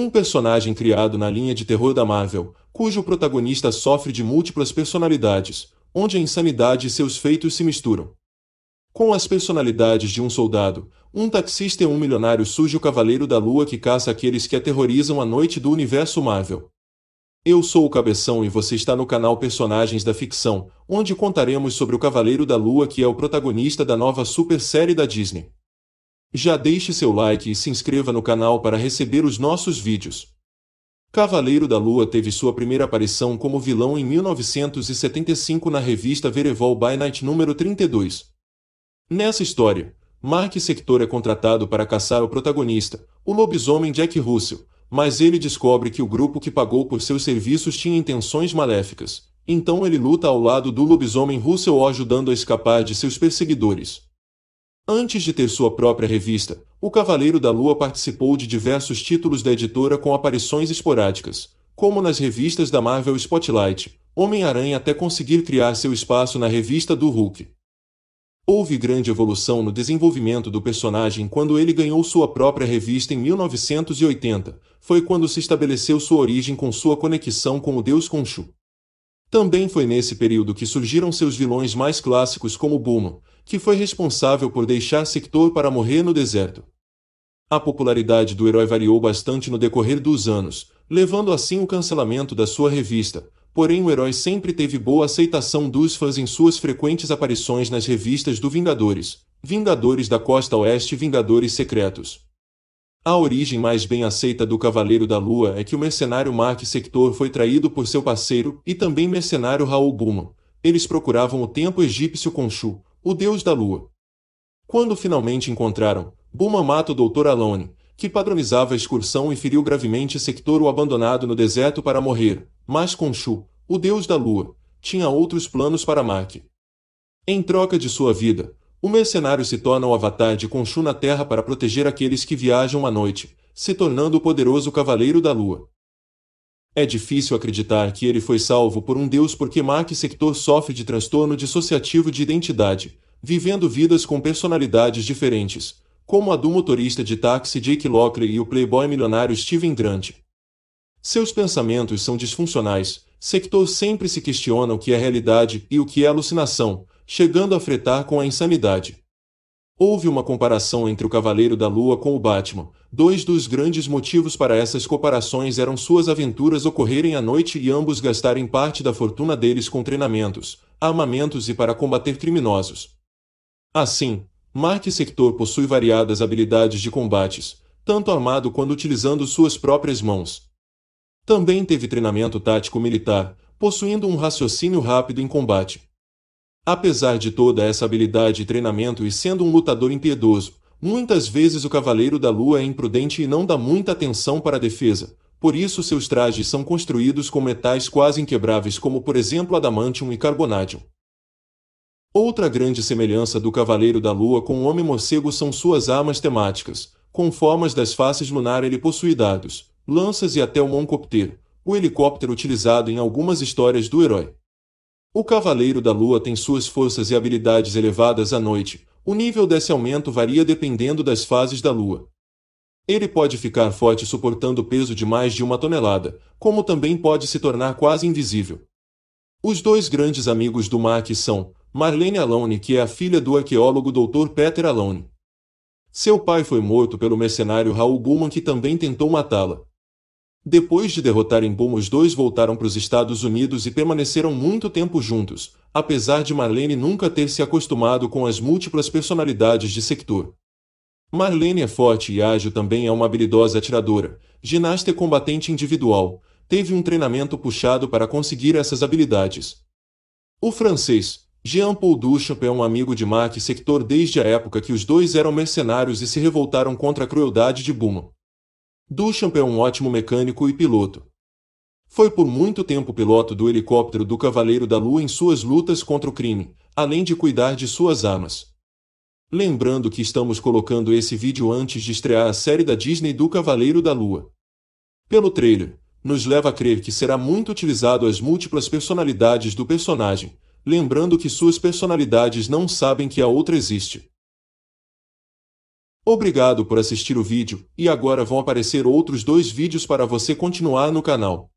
Um personagem criado na linha de terror da Marvel, cujo protagonista sofre de múltiplas personalidades, onde a insanidade e seus feitos se misturam. Com as personalidades de um soldado, um taxista e um milionário surge o Cavaleiro da Lua que caça aqueles que aterrorizam a noite do universo Marvel. Eu sou o Cabeção e você está no canal Personagens da Ficção, onde contaremos sobre o Cavaleiro da Lua que é o protagonista da nova super série da Disney. Já deixe seu like e se inscreva no canal para receber os nossos vídeos. Cavaleiro da Lua teve sua primeira aparição como vilão em 1975 na revista Verevol by Night número 32. Nessa história, Mark Sector é contratado para caçar o protagonista, o lobisomem Jack Russell, mas ele descobre que o grupo que pagou por seus serviços tinha intenções maléficas. Então ele luta ao lado do lobisomem Russell ajudando a escapar de seus perseguidores. Antes de ter sua própria revista, O Cavaleiro da Lua participou de diversos títulos da editora com aparições esporádicas, como nas revistas da Marvel Spotlight, Homem-Aranha até conseguir criar seu espaço na revista do Hulk. Houve grande evolução no desenvolvimento do personagem quando ele ganhou sua própria revista em 1980. Foi quando se estabeleceu sua origem com sua conexão com o deus Khonshu. Também foi nesse período que surgiram seus vilões mais clássicos como Bulma, que foi responsável por deixar Sector para morrer no deserto. A popularidade do herói variou bastante no decorrer dos anos, levando assim o cancelamento da sua revista, porém o herói sempre teve boa aceitação dos fãs em suas frequentes aparições nas revistas do Vingadores, Vingadores da Costa Oeste e Vingadores Secretos. A origem mais bem aceita do Cavaleiro da Lua é que o mercenário Mark Sector foi traído por seu parceiro e também mercenário Raul Buman. Eles procuravam o templo egípcio Khonshu, o deus da lua. Quando finalmente encontraram, Buma mata o Dr. Alone, que padronizava a excursão e feriu gravemente Sector o abandonado no deserto para morrer, mas Khonshu, o deus da lua, tinha outros planos para Mark. Em troca de sua vida, o mercenário se torna o avatar de Khonshu na Terra para proteger aqueles que viajam à noite, se tornando o poderoso Cavaleiro da Lua. É difícil acreditar que ele foi salvo por um deus porque Mark Sector sofre de transtorno dissociativo de identidade, vivendo vidas com personalidades diferentes, como a do motorista de táxi Jake Lockley e o playboy milionário Steven Grant. Seus pensamentos são disfuncionais, Sector sempre se questiona o que é realidade e o que é alucinação, chegando a fretar com a insanidade. Houve uma comparação entre o Cavaleiro da Lua com o Batman. Dois dos grandes motivos para essas comparações eram suas aventuras ocorrerem à noite e ambos gastarem parte da fortuna deles com treinamentos, armamentos e para combater criminosos. Assim, Mark Sector possui variadas habilidades de combates, tanto armado quanto utilizando suas próprias mãos. Também teve treinamento tático militar, possuindo um raciocínio rápido em combate. Apesar de toda essa habilidade e treinamento e sendo um lutador impiedoso, muitas vezes o Cavaleiro da Lua é imprudente e não dá muita atenção para a defesa, por isso seus trajes são construídos com metais quase inquebráveis como por exemplo adamantium e carbonadium. Outra grande semelhança do Cavaleiro da Lua com o Homem Morcego são suas armas temáticas, com formas das faces lunar ele possui dados, lanças e até o Moncopter, o helicóptero utilizado em algumas histórias do herói. O Cavaleiro da Lua tem suas forças e habilidades elevadas à noite. O nível desse aumento varia dependendo das fases da Lua. Ele pode ficar forte suportando peso de mais de uma tonelada, como também pode se tornar quase invisível. Os dois grandes amigos do Mac são Marlene Alone, que é a filha do arqueólogo Dr. Peter Alone. Seu pai foi morto pelo mercenário Raul Guman, que também tentou matá-la. Depois de derrotarem Boom, os dois voltaram para os Estados Unidos e permaneceram muito tempo juntos, apesar de Marlene nunca ter se acostumado com as múltiplas personalidades de Sector. Marlene é forte e ágil também é uma habilidosa atiradora, ginasta e combatente individual, teve um treinamento puxado para conseguir essas habilidades. O francês, Jean-Paul Duchamp é um amigo de Mark Sector desde a época que os dois eram mercenários e se revoltaram contra a crueldade de Buma. Duchamp é um ótimo mecânico e piloto. Foi por muito tempo piloto do helicóptero do Cavaleiro da Lua em suas lutas contra o crime, além de cuidar de suas armas. Lembrando que estamos colocando esse vídeo antes de estrear a série da Disney do Cavaleiro da Lua. Pelo trailer, nos leva a crer que será muito utilizado as múltiplas personalidades do personagem, lembrando que suas personalidades não sabem que a outra existe. Obrigado por assistir o vídeo, e agora vão aparecer outros dois vídeos para você continuar no canal.